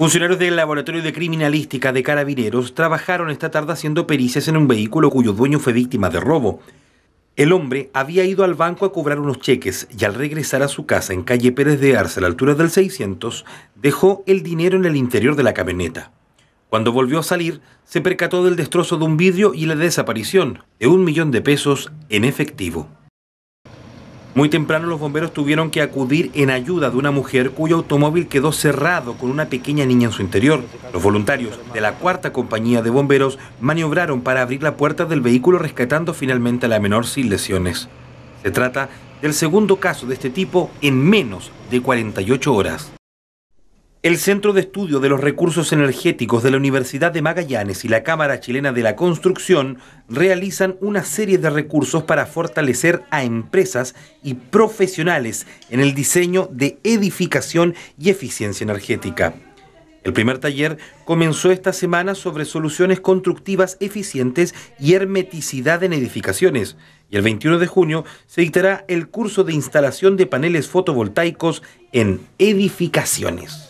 Funcionarios del Laboratorio de Criminalística de Carabineros trabajaron esta tarde haciendo pericias en un vehículo cuyo dueño fue víctima de robo. El hombre había ido al banco a cobrar unos cheques y al regresar a su casa en calle Pérez de Arce, a la altura del 600, dejó el dinero en el interior de la camioneta. Cuando volvió a salir, se percató del destrozo de un vidrio y la desaparición de un millón de pesos en efectivo. Muy temprano los bomberos tuvieron que acudir en ayuda de una mujer cuyo automóvil quedó cerrado con una pequeña niña en su interior. Los voluntarios de la cuarta compañía de bomberos maniobraron para abrir la puerta del vehículo rescatando finalmente a la menor sin lesiones. Se trata del segundo caso de este tipo en menos de 48 horas. El Centro de Estudio de los Recursos Energéticos de la Universidad de Magallanes y la Cámara Chilena de la Construcción realizan una serie de recursos para fortalecer a empresas y profesionales en el diseño de edificación y eficiencia energética. El primer taller comenzó esta semana sobre soluciones constructivas eficientes y hermeticidad en edificaciones. Y el 21 de junio se dictará el curso de instalación de paneles fotovoltaicos en edificaciones.